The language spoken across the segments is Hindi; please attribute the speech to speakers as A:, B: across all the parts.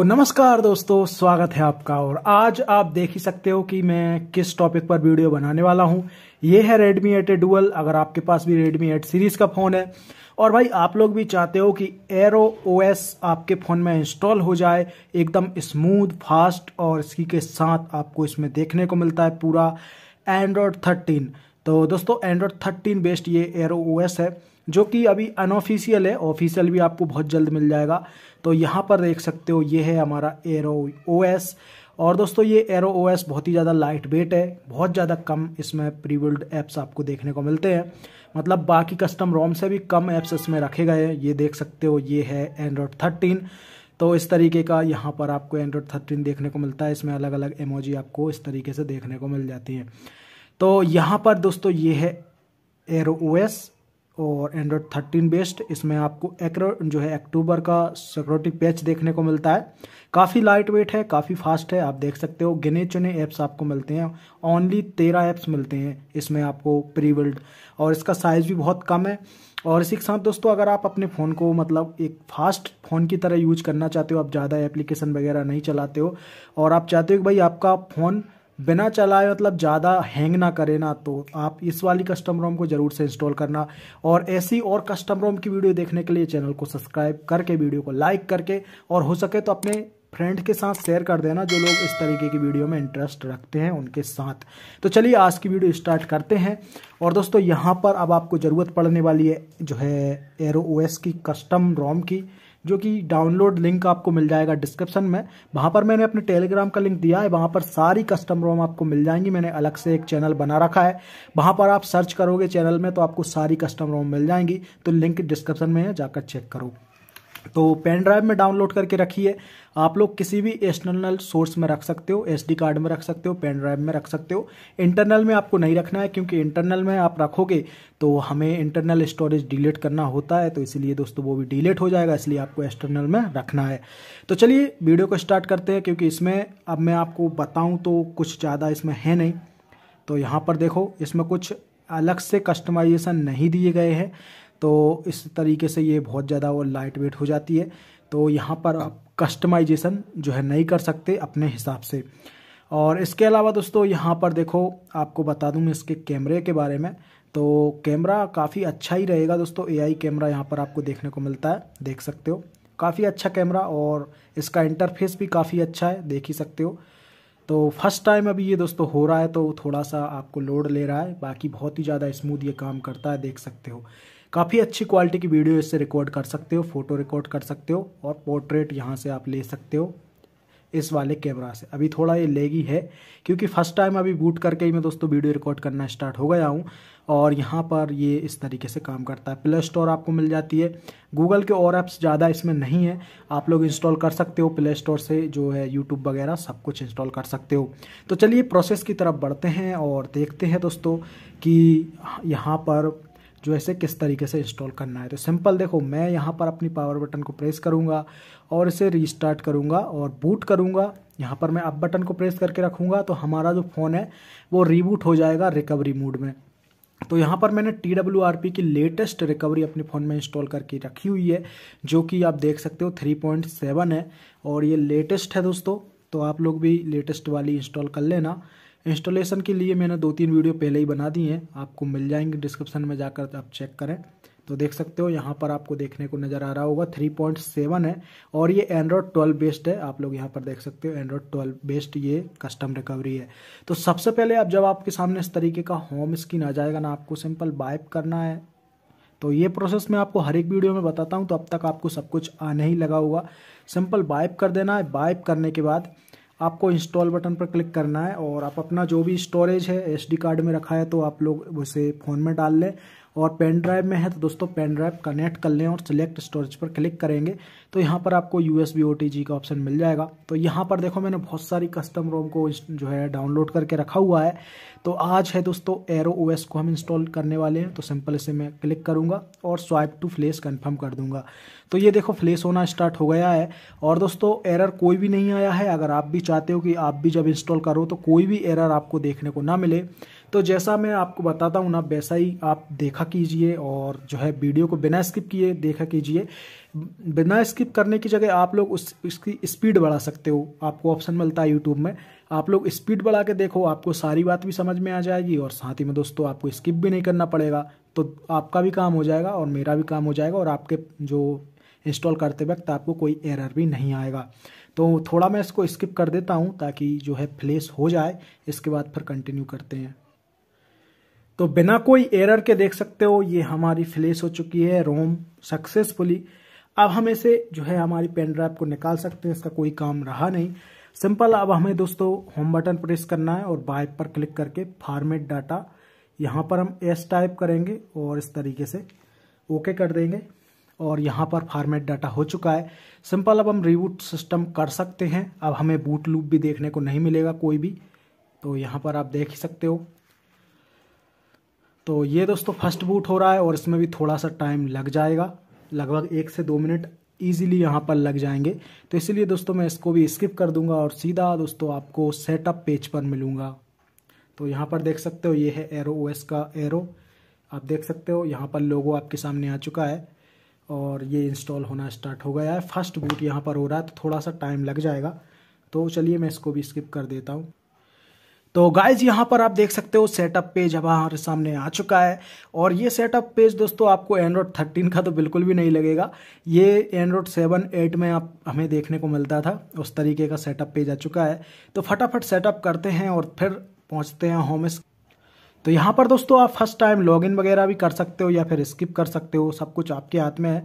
A: तो नमस्कार दोस्तों स्वागत है आपका और आज आप देख ही सकते हो कि मैं किस टॉपिक पर वीडियो बनाने वाला हूं ये है Redmi 8 Dual अगर आपके पास भी Redmi 8 सीरीज का फ़ोन है और भाई आप लोग भी चाहते हो कि एरो OS आपके फ़ोन में इंस्टॉल हो जाए एकदम स्मूथ फास्ट और इसी के साथ आपको इसमें देखने को मिलता है पूरा एंड्रॉयड थर्टीन तो दोस्तों एंड्रॉयड थर्टीन बेस्ड ये एरो ओ है जो कि अभी अनऑफिशियल है ऑफिशियल भी आपको बहुत जल्द मिल जाएगा तो यहाँ पर देख सकते हो ये है हमारा एरो ओ एस और दोस्तों ये एरो ओ एस बहुत ही ज़्यादा लाइट वेट है बहुत ज़्यादा कम इसमें प्रीवल्ड ऐप्स आपको देखने को मिलते हैं मतलब बाकी कस्टम रोम से भी कम ऐप्स इसमें रखे गए हैं ये देख सकते हो ये है एंड्रॉयड थर्टीन तो इस तरीके का यहाँ पर आपको एंड्रॉयड थर्टीन देखने को मिलता है इसमें अलग अलग एमोजी आपको इस तरीके से देखने को मिल जाती है तो यहाँ पर दोस्तों ये है एरो ओ एस और एंड्रॉयड थर्टीन बेस्ड इसमें आपको एक्रो जो है अक्टूबर का सिक्योरिटी पैच देखने को मिलता है काफ़ी लाइट वेट है काफ़ी फास्ट है आप देख सकते हो गिने चुने ऐप्स आपको मिलते हैं ओनली तेरह ऐप्स मिलते हैं इसमें आपको प्री बिल्ड और इसका साइज़ भी बहुत कम है और इसी के साथ दोस्तों अगर आप अपने फ़ोन को मतलब एक फास्ट फ़ोन की तरह यूज करना चाहते हो आप ज़्यादा एप्लीकेशन वगैरह नहीं चलाते हो और आप चाहते हो कि भाई आपका फ़ोन बिना चलाए मतलब ज़्यादा हैंग ना करे ना तो आप इस वाली कस्टम रोम को ज़रूर से इंस्टॉल करना और ऐसी और कस्टम रोम की वीडियो देखने के लिए चैनल को सब्सक्राइब करके वीडियो को लाइक करके और हो सके तो अपने फ्रेंड के साथ शेयर कर देना जो लोग इस तरीके की वीडियो में इंटरेस्ट रखते हैं उनके साथ तो चलिए आज की वीडियो स्टार्ट करते हैं और दोस्तों यहाँ पर अब आपको ज़रूरत पड़ने वाली है जो है एरो की कस्टम रोम की जो कि डाउनलोड लिंक आपको मिल जाएगा डिस्क्रिप्शन में वहाँ पर मैंने अपने टेलीग्राम का लिंक दिया है वहाँ पर सारी कस्टम रोम आपको मिल जाएंगी मैंने अलग से एक चैनल बना रखा है वहाँ पर आप सर्च करोगे चैनल में तो आपको सारी कस्टम रोम मिल जाएंगी तो लिंक डिस्क्रिप्शन में है जाकर चेक करो तो पेन ड्राइव में डाउनलोड करके रखिए आप लोग किसी भी एक्सटर्नल सोर्स में रख सकते हो एसडी कार्ड में रख सकते हो पेन ड्राइव में रख सकते हो इंटरनल में आपको नहीं रखना है क्योंकि इंटरनल में आप रखोगे तो हमें इंटरनल स्टोरेज डिलीट करना होता है तो इसीलिए दोस्तों वो भी डिलीट हो जाएगा इसलिए आपको एक्सटर्नल में रखना है तो चलिए वीडियो को स्टार्ट करते हैं क्योंकि इसमें अब मैं आपको बताऊँ तो कुछ ज़्यादा इसमें है नहीं तो यहाँ पर देखो इसमें कुछ अलग से कस्टमाइजेशन नहीं दिए गए हैं तो इस तरीके से ये बहुत ज़्यादा वो लाइट वेट हो जाती है तो यहाँ पर आप कस्टमाइजेशन जो है नहीं कर सकते अपने हिसाब से और इसके अलावा दोस्तों यहाँ पर देखो आपको बता दूँ इसके कैमरे के बारे में तो कैमरा काफ़ी अच्छा ही रहेगा दोस्तों एआई कैमरा यहाँ पर आपको देखने को मिलता है देख सकते हो काफ़ी अच्छा कैमरा और इसका इंटरफेस भी काफ़ी अच्छा है देख ही सकते हो तो फर्स्ट टाइम अभी ये दोस्तों हो रहा है तो थोड़ा सा आपको लोड ले रहा है बाकी बहुत ही ज़्यादा स्मूथ ये काम करता है देख सकते हो काफ़ी अच्छी क्वालिटी की वीडियो इससे रिकॉर्ड कर सकते हो फोटो रिकॉर्ड कर सकते हो और पोर्ट्रेट यहाँ से आप ले सकते हो इस वाले कैमरा से अभी थोड़ा ये लेगी है क्योंकि फर्स्ट टाइम अभी बूट करके ही मैं दोस्तों वीडियो रिकॉर्ड करना स्टार्ट हो गया हूँ और यहाँ पर ये इस तरीके से काम करता है प्ले स्टोर आपको मिल जाती है गूगल के और ऐप्स ज़्यादा इसमें नहीं है आप लोग इंस्टॉल कर सकते हो प्ले स्टोर से जो है यूट्यूब वगैरह सब कुछ इंस्टॉल कर सकते हो तो चलिए प्रोसेस की तरफ बढ़ते हैं और देखते हैं दोस्तों कि यहाँ पर जो इसे किस तरीके से इंस्टॉल करना है तो सिंपल देखो मैं यहाँ पर अपनी पावर बटन को प्रेस करूँगा और इसे रीस्टार्ट करूँगा और बूट करूँगा यहाँ पर मैं अप बटन को प्रेस करके रखूँगा तो हमारा जो फ़ोन है वो रीबूट हो जाएगा रिकवरी मूड में तो यहाँ पर मैंने टी डब्ल्यू आर पी की लेटेस्ट रिकवरी अपने फ़ोन में इंस्टॉल करके रखी हुई है जो कि आप देख सकते हो थ्री पॉइंट सेवन है और ये लेटेस्ट है दोस्तों तो आप लोग भी लेटेस्ट वाली इंस्टॉल कर लेना इंस्टॉलेशन के लिए मैंने दो तीन वीडियो पहले ही बना दी हैं आपको मिल जाएंगे डिस्क्रिप्शन में जाकर आप चेक करें तो देख सकते हो यहाँ पर आपको देखने को नज़र आ रहा होगा 3.7 है और ये एंड्रॉयड 12 बेस्ड है आप लोग यहाँ पर देख सकते हो एंड्रॉयड 12 बेस्ड ये कस्टम रिकवरी है तो सबसे पहले आप जब आपके सामने इस तरीके का होम स्क्रीन आ जाएगा ना आपको सिंपल बाइप करना है तो ये प्रोसेस मैं आपको हर एक वीडियो में बताता हूँ तो अब तक आपको सब कुछ आने ही लगा होगा सिंपल बाइप कर देना है बाइप करने के बाद आपको इंस्टॉल बटन पर क्लिक करना है और आप अपना जो भी स्टोरेज है एसडी कार्ड में रखा है तो आप लोग उसे फ़ोन में डाल लें और पेन ड्राइव में है तो दोस्तों पेन ड्राइव कनेक्ट कर लें और सिलेक्ट स्टोरेज पर क्लिक करेंगे तो यहाँ पर आपको यू एस का ऑप्शन मिल जाएगा तो यहाँ पर देखो मैंने बहुत सारी कस्टम रोम को जो है डाउनलोड करके रखा हुआ है तो आज है दोस्तों एरो ओ को हम इंस्टॉल करने वाले हैं तो सिंपल इसे मैं क्लिक करूँगा और स्वाइप टू फ्लेस कन्फर्म कर दूँगा तो ये देखो फ्लेस होना स्टार्ट हो गया है और दोस्तों एरर कोई भी नहीं आया है अगर आप भी चाहते हो कि आप भी जब इंस्टॉल करो तो कोई भी एरर आपको देखने को ना मिले तो जैसा मैं आपको बताता हूँ ना वैसा ही आप देखा कीजिए और जो है वीडियो को बिना स्किप किए देखा कीजिए बिना स्किप करने की जगह आप लोग उस इसकी स्पीड बढ़ा सकते हो आपको ऑप्शन मिलता है यूट्यूब में आप लोग स्पीड बढ़ा के देखो आपको सारी बात भी समझ में आ जाएगी और साथ ही में दोस्तों आपको स्किप भी नहीं करना पड़ेगा तो आपका भी काम हो जाएगा और मेरा भी काम हो जाएगा और आपके जो इंस्टॉल करते वक्त आपको कोई एरर भी नहीं आएगा तो थोड़ा मैं इसको स्किप कर देता हूँ ताकि जो है फ्लेश हो जाए इसके बाद फिर कंटिन्यू करते हैं तो बिना कोई एरर के देख सकते हो ये हमारी फ्लेश हो चुकी है रोम सक्सेसफुली अब हम इसे जो है हमारी पेन ड्राइव को निकाल सकते हैं इसका कोई काम रहा नहीं सिंपल अब हमें दोस्तों होम बटन प्रेस करना है और बाइप पर क्लिक करके फॉर्मेट डाटा यहाँ पर हम एस टाइप करेंगे और इस तरीके से ओके कर देंगे और यहाँ पर फॉर्मेट डाटा हो चुका है सिंपल अब हम रिबूट सिस्टम कर सकते हैं अब हमें बूट लूप भी देखने को नहीं मिलेगा कोई भी तो यहाँ पर आप देख ही सकते हो तो ये दोस्तों फर्स्ट बूट हो रहा है और इसमें भी थोड़ा सा टाइम लग जाएगा लगभग एक से दो मिनट ईजिली यहाँ पर लग जाएंगे तो इसलिए दोस्तों मैं इसको भी स्किप कर दूंगा और सीधा दोस्तों आपको सेटअप पेज पर मिलूँगा तो यहाँ पर देख सकते हो ये है एरो ओ का एरो आप देख सकते हो यहाँ पर लोगो आपके सामने आ चुका है और ये इंस्टॉल होना स्टार्ट हो गया है फर्स्ट बूट यहाँ पर हो रहा है तो थोड़ा सा टाइम लग जाएगा तो चलिए मैं इसको भी स्किप कर देता हूँ तो गाइज यहाँ पर आप देख सकते हो सेटअप पेज अब हमारे सामने आ चुका है और ये सेटअप पेज दोस्तों आपको एंड्रॉयड थर्टीन का तो बिल्कुल भी नहीं लगेगा ये एंड्रॉयड सेवन एट में आप हमें देखने को मिलता था उस तरीके का सेटअप पेज आ चुका है तो फटाफट सेटअप करते हैं और फिर पहुँचते हैं होम तो यहाँ पर दोस्तों आप फर्स्ट टाइम लॉगिन वगैरह भी कर सकते हो या फिर स्किप कर सकते हो सब कुछ आपके हाथ में है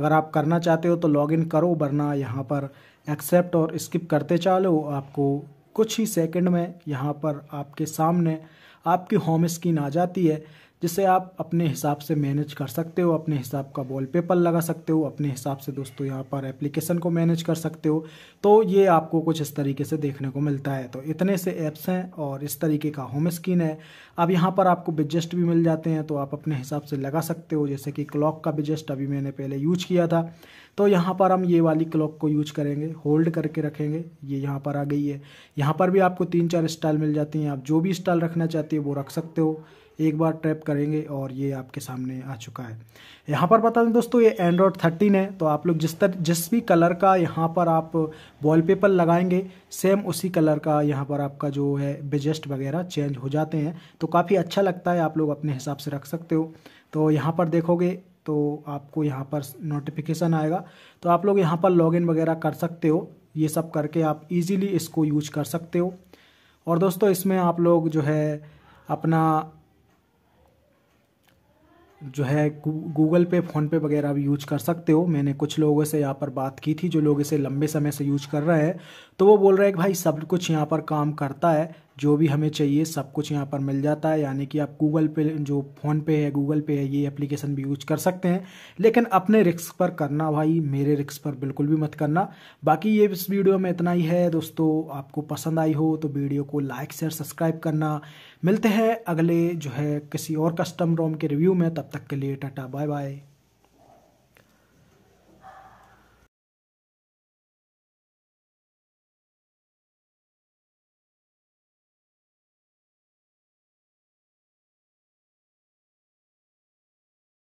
A: अगर आप करना चाहते हो तो लॉगिन करो वरना यहाँ पर एक्सेप्ट और स्किप करते चलो आपको कुछ ही सेकंड में यहाँ पर आपके सामने आपकी होम स्क्रीन आ जाती है जिसे आप अपने हिसाब से मैनेज कर सकते हो अपने हिसाब का वॉलपेपर लगा सकते हो अपने हिसाब से दोस्तों यहाँ पर एप्लीकेशन को मैनेज कर सकते हो तो ये आपको कुछ इस तरीके से देखने को मिलता है तो इतने से ऐप्स हैं और इस तरीके का होम स्क्रीन है अब यहाँ पर आपको बिजस्ट भी मिल जाते हैं तो आप अपने हिसाब से लगा सकते हो जैसे कि क्लॉक का बिजस्ट अभी मैंने पहले यूज किया था तो यहाँ पर हम ये वाली क्लॉक को यूज करेंगे होल्ड करके रखेंगे ये यहाँ पर आ गई है यहाँ पर भी आपको तीन चार स्टाइल मिल जाती हैं आप जो भी स्टाइल रखना चाहते हो वो रख सकते हो एक बार टैप करेंगे और ये आपके सामने आ चुका है यहाँ पर बता दें दोस्तों ये एंड्रॉयड थर्टीन है तो आप लोग जिस तरह जिस भी कलर का यहाँ पर आप वॉलपेपर लगाएंगे सेम उसी कलर का यहाँ पर आपका जो है बेजेस्ट वगैरह चेंज हो जाते हैं तो काफ़ी अच्छा लगता है आप लोग अपने हिसाब से रख सकते हो तो यहाँ पर देखोगे तो आपको यहाँ पर नोटिफिकेशन आएगा तो आप लोग यहाँ पर लॉगिन वगैरह कर सकते हो ये सब करके आप इजीली इसको यूज कर सकते हो और दोस्तों इसमें आप लोग जो है अपना जो है गूगल पे फ़ोनपे वगैरह भी यूज कर सकते हो मैंने कुछ लोगों से यहाँ पर बात की थी जो लोग इसे लंबे समय से यूज कर रहे हैं तो वो बोल रहे हैं कि भाई सब कुछ यहाँ पर काम करता है जो भी हमें चाहिए सब कुछ यहाँ पर मिल जाता है यानी कि आप गूगल पे जो फ़ोन पे है गूगल पे है ये एप्लीकेशन भी यूज कर सकते हैं लेकिन अपने रिस्क पर करना भाई मेरे रिस्क पर बिल्कुल भी मत करना बाकी ये इस वीडियो में इतना ही है दोस्तों आपको पसंद आई हो तो वीडियो को लाइक शेयर सब्सक्राइब करना मिलते हैं अगले जो है किसी और कस्टम रोम के रिव्यू में तब तक के लिए टाटा बाय बाय